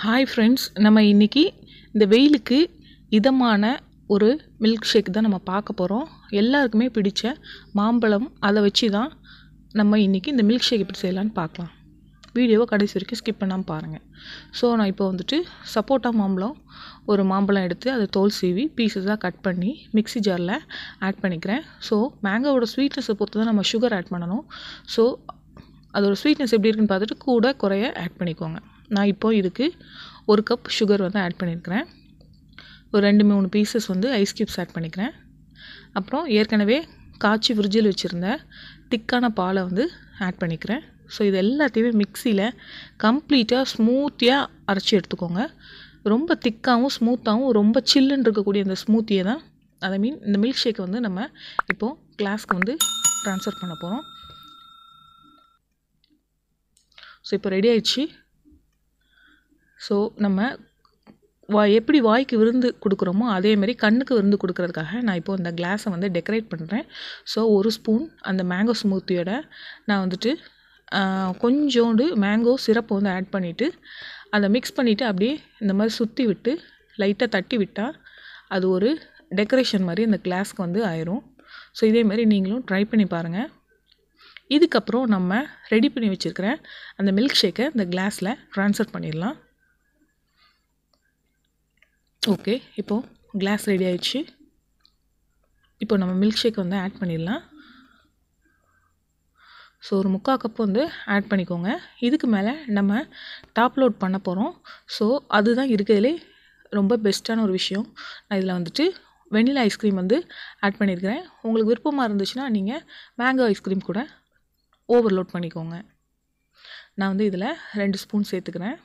hi friends நம்ம இன்றைக்கி இந்த வெயிலுக்கு இதமான ஒரு மில்க் ஷேக் தான் நம்ம பார்க்க போகிறோம் எல்லாருக்குமே பிடிச்ச மாம்பழம் அதை வச்சு தான் நம்ம இன்றைக்கி இந்த மில்க் ஷேக் எப்படி செய்யலான்னு பார்க்கலாம் வீடியோவை கடைசி வரைக்கும் ஸ்கிப் பண்ணாமல் பாருங்கள் ஸோ நான் இப்போ வந்துட்டு சப்போட்டா மாம்பழம் ஒரு மாம்பழம் எடுத்து அதை தோல் சீவி பீசஸாக கட் பண்ணி மிக்சி ஜாரில் ஆட் பண்ணிக்கிறேன் ஸோ மேங்கோவோட ஸ்வீட்னஸை பொறுத்து தான் நம்ம சுகர் ஆட் பண்ணணும் ஸோ அதோடய ஸ்வீட்னஸ் எப்படி இருக்குன்னு பார்த்துட்டு கூட குறைய ஆட் பண்ணிக்கோங்க நான் இப்போது இதுக்கு ஒரு கப் சுகர் வந்து ஆட் பண்ணியிருக்கிறேன் ஒரு ரெண்டு மூணு பீசஸ் வந்து ஐஸ் கியூப்ஸ் ஆட் பண்ணிக்கிறேன் அப்புறம் ஏற்கனவே காய்ச்சி ஃப்ரிட்ஜில் வச்சுருந்த திக்கான பாலை வந்து ஆட் பண்ணிக்கிறேன் ஸோ இது எல்லாத்தையுமே மிக்சியில் கம்ப்ளீட்டாக ஸ்மூத்தியாக அரைச்சி எடுத்துக்கோங்க ரொம்ப திக்காகவும் ஸ்மூத்தாகவும் ரொம்ப சில்லுன்னு இருக்கக்கூடிய அந்த ஸ்மூத்தியை தான் அதை மீன் இந்த மில்க் ஷேக்கை வந்து நம்ம இப்போது கிளாஸ்க்கு வந்து ட்ரான்ஸ்ஃபர் பண்ண போகிறோம் ஸோ இப்போ ரெடி ஆயிடுச்சு ஸோ நம்ம வா எப்படி வாய்க்கு விருந்து கொடுக்குறோமோ அதேமாரி கண்ணுக்கு விருந்து கொடுக்குறதுக்காக நான் இப்போது இந்த கிளாஸை வந்து டெக்கரேட் பண்ணுறேன் ஸோ ஒரு ஸ்பூன் அந்த மேங்கோ ஸ்மூத்தியோட நான் வந்துட்டு கொஞ்சோண்டு மேங்கோ சிரப்பை வந்து ஆட் பண்ணிவிட்டு அதை மிக்ஸ் பண்ணிவிட்டு அப்படியே இந்த மாதிரி சுற்றி விட்டு லைட்டாக தட்டி விட்டால் அது ஒரு டெக்கரேஷன் மாதிரி அந்த கிளாஸ்க்கு வந்து ஆயிரும் ஸோ இதேமாதிரி நீங்களும் ட்ரை பண்ணி பாருங்கள் இதுக்கப்புறம் நம்ம ரெடி பண்ணி வச்சுருக்கிற அந்த மில்க் ஷேக்கை இந்த கிளாஸில் ட்ரான்ஸ்ஃபர் பண்ணிடலாம் ஓகே இப்போது கிளாஸ் ரெடி ஆயிடுச்சு இப்போ நம்ம மில்க் ஷேக் வந்து ஆட் பண்ணிடலாம் ஸோ ஒரு முக்கால் கப் வந்து ஆட் பண்ணிக்கோங்க இதுக்கு மேலே நம்ம டாப் லோட் பண்ண போகிறோம் ஸோ அதுதான் இருக்கிறதுலே ரொம்ப பெஸ்ட்டான ஒரு விஷயம் நான் இதில் வந்துட்டு வெண்ணிலா ஐஸ்கிரீம் வந்து ஆட் பண்ணியிருக்கிறேன் உங்களுக்கு விருப்பமாக இருந்துச்சுன்னா நீங்கள் மேங்கோ ஐஸ்கிரீம் கூட ஓவர்லோட் பண்ணிக்கோங்க நான் வந்து இதில் ரெண்டு ஸ்பூன் சேர்த்துக்கிறேன்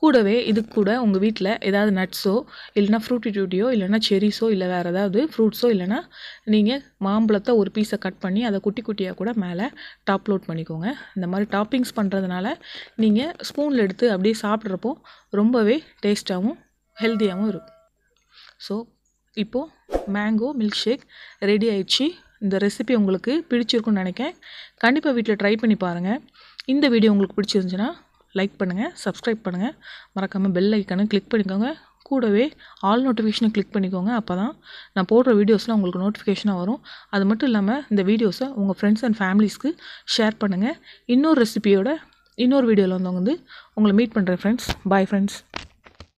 கூடவே இது கூட உங்கள் வீட்டில் ஏதாவது நட்ஸோ இல்லைனா ஃப்ரூட்டி டியூட்டியோ இல்லைனா செரிஸோ இல்லை வேறு ஏதாவது ஃப்ரூட்ஸோ இல்லைனா நீங்கள் மாம்பழத்தை ஒரு பீஸை கட் பண்ணி அதை குட்டி குட்டியாக கூட மேலே டாப் லோட் பண்ணிக்கோங்க இந்த மாதிரி டாப்பிங்ஸ் பண்ணுறதுனால நீங்கள் ஸ்பூனில் எடுத்து அப்படியே சாப்பிட்றப்போ ரொம்பவே டேஸ்ட்டாகவும் ஹெல்த்தியாகவும் இருக்கும் ஸோ இப்போது மேங்கோ மில்க் ஷேக் ரெடி ஆயிடுச்சு இந்த ரெசிபி உங்களுக்கு பிடிச்சிருக்குன்னு நினைக்கிறேன் கண்டிப்பாக வீட்டில் ட்ரை பண்ணி பாருங்கள் இந்த வீடியோ உங்களுக்கு பிடிச்சிருந்துச்சுன்னா லைக் பண்ணுங்கள் சப்ஸ்கிரைப் பண்ணுங்கள் மறக்காமல் பெல் ஐக்கானு கிளிக் பண்ணிக்கோங்க கூடவே ஆல் நோட்டிஃபிகேஷனை கிளிக் பண்ணிக்கோங்க அப்போ தான் நான் போடுற வீடியோஸ்லாம் உங்களுக்கு நோட்டிஃபிகேஷனாக வரும் அது மட்டும் இல்லாமல் இந்த வீடியோஸை உங்கள் ஃப்ரெண்ட்ஸ் அண்ட் ஃபேமிலிஸ்க்கு ஷேர் பண்ணுங்கள் இன்னொரு ரெசிபியோட இன்னொரு வீடியோவில் வந்து வந்து உங்களை மீட் பண்ணுறேன் ஃப்ரெண்ட்ஸ் பாய் ஃப்ரெண்ட்ஸ்